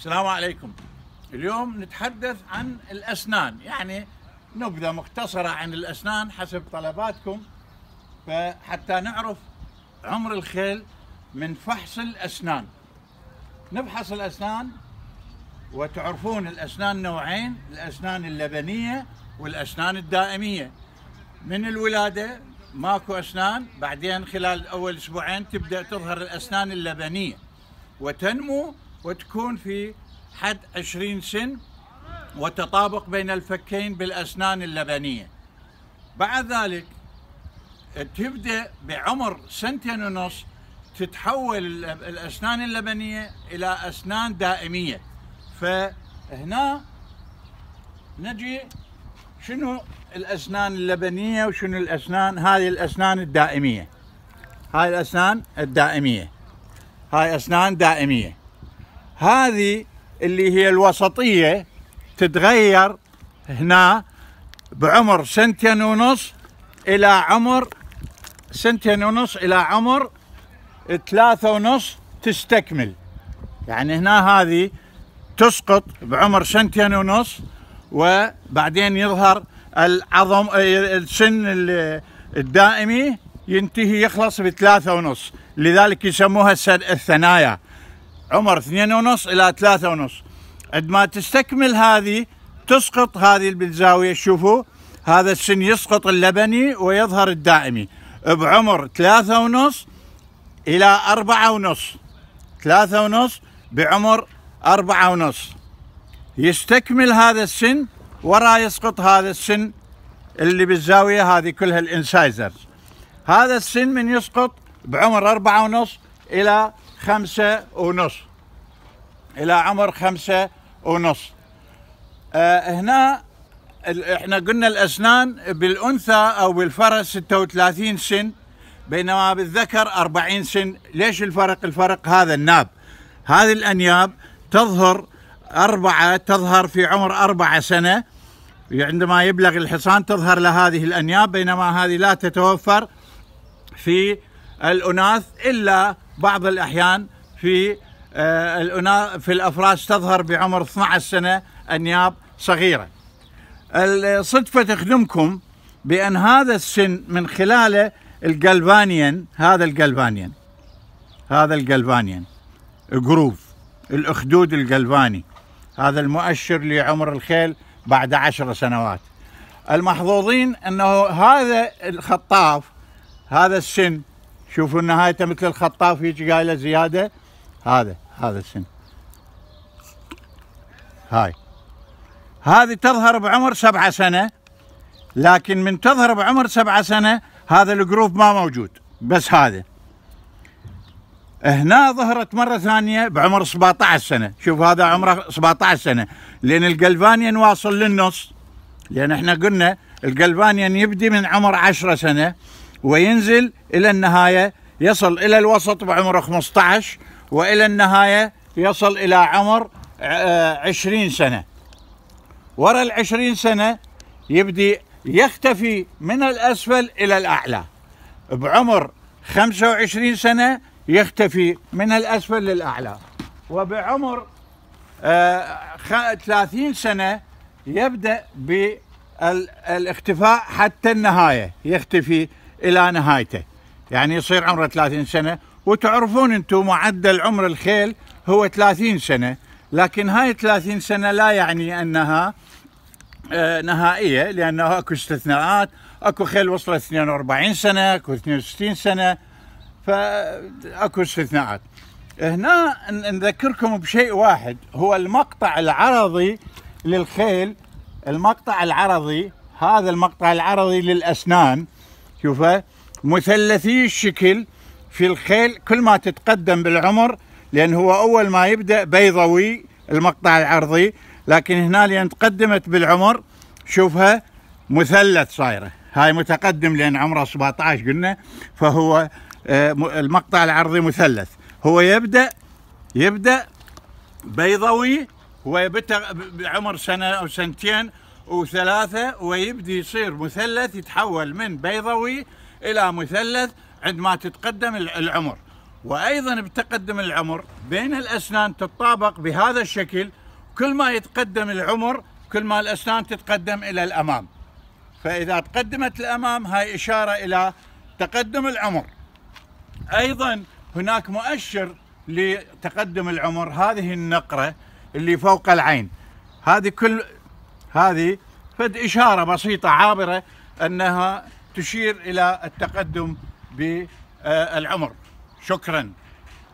السلام عليكم اليوم نتحدث عن الأسنان يعني نبذة مختصرة عن الأسنان حسب طلباتكم فحتى نعرف عمر الخيل من فحص الأسنان نفحص الأسنان وتعرفون الأسنان نوعين الأسنان اللبنية والأسنان الدائمية من الولادة ماكو أسنان بعدين خلال أول أسبوعين تبدأ تظهر الأسنان اللبنية وتنمو وتكون في حد 20 سن وتطابق بين الفكين بالأسنان اللبنية بعد ذلك تبدأ بعمر سنتين ونص تتحول الأسنان اللبنية إلى أسنان دائمية فهنا نجي شنو الأسنان اللبنية وشنو الأسنان هذه الأسنان الدائمية هاي الأسنان الدائمية هاي أسنان دائمية هذه اللي هي الوسطية تتغير هنا بعمر سنتين ونص إلى عمر سنتين ونص إلى عمر ثلاثة ونص تستكمل يعني هنا هذه تسقط بعمر سنتين ونص وبعدين يظهر العظم السن الدائمي ينتهي يخلص بثلاثة ونص لذلك يسموها الثنايا عمر اثنين ونص الى ثلاثة ونص عند ما تستكمل هذه تسقط هذه بالزاوية شوفوا هذا السن يسقط اللبني ويظهر الدائمي بعمر ثلاثة ونص إلى أربعة ونص ثلاثة ونص بعمر أربعة ونص يستكمل هذا السن ورا يسقط هذا السن اللي بالزاوية هذه كلها الانسايزرز هذا السن من يسقط بعمر أربعة ونص إلى خمسة ونص إلى عمر خمسة ونص آه هنا احنا قلنا الأسنان بالأنثى أو بالفرس 36 سن بينما بالذكر 40 سن ليش الفرق؟ الفرق هذا الناب هذه الأنياب تظهر أربعة تظهر في عمر أربعة سنة عندما يبلغ الحصان تظهر لهذه الأنياب بينما هذه لا تتوفر في الأناث إلا بعض الأحيان في آه، في الافراش تظهر بعمر 12 سنة أنياب صغيرة الصدفة تخدمكم بأن هذا السن من خلاله الجلفانيان هذا الجلفانيان هذا الجلفانيان جروف الأخدود الجلفاني هذا المؤشر لعمر الخيل بعد عشر سنوات المحظوظين أنه هذا الخطاف هذا السن شوفوا نهايته مثل الخطاف هيك قايله زياده هذا هذا السن هاي هذه تظهر بعمر سبعة سنة لكن من تظهر بعمر سبعة سنة هذا الجروب ما موجود بس هذا هنا ظهرت مرة ثانية بعمر 17 سنة شوف هذا عمره 17 سنة لأن القلفانيان واصل للنص لأن احنا قلنا القلفانيان يبدي من عمر 10 سنة وينزل إلى النهاية يصل إلى الوسط بعمر 15 وإلى النهاية يصل إلى عمر 20 آه، آه، سنة ورا ال 20 سنة يبدي يختفي من الأسفل إلى الأعلى بعمر 25 سنة يختفي من الأسفل للأعلى وبعمر 30 آه، سنة يبدأ بالاختفاء حتى النهاية يختفي الى نهايته يعني يصير عمره 30 سنه وتعرفون انتم معدل عمر الخيل هو 30 سنه لكن هاي 30 سنه لا يعني انها آه، نهائيه لانه اكو استثناءات اكو خيل وصلت 42 سنه اكو 62 سنه فاكو استثناءات هنا نذكركم بشيء واحد هو المقطع العرضي للخيل المقطع العرضي هذا المقطع العرضي للاسنان شوفه مثلثي الشكل في الخيل كل ما تتقدم بالعمر لان هو اول ما يبدا بيضوي المقطع العرضي لكن هنا لان تقدمت بالعمر شوفها مثلث صايره هاي متقدم لان عمره 17 قلنا فهو آه، المقطع العرضي مثلث هو يبدا يبدا بيضوي هو بعمر سنه او سنتين وثلاثة ويبدي يصير مثلث يتحول من بيضوي إلى مثلث عندما تتقدم العمر وأيضا بتقدم العمر بين الأسنان تتطابق بهذا الشكل كل ما يتقدم العمر كل ما الأسنان تتقدم إلى الأمام فإذا تقدمت الأمام هاي إشارة إلى تقدم العمر أيضا هناك مؤشر لتقدم العمر هذه النقرة اللي فوق العين هذه كل هذه فد إشارة بسيطة عابرة أنها تشير إلى التقدم بالعمر شكراً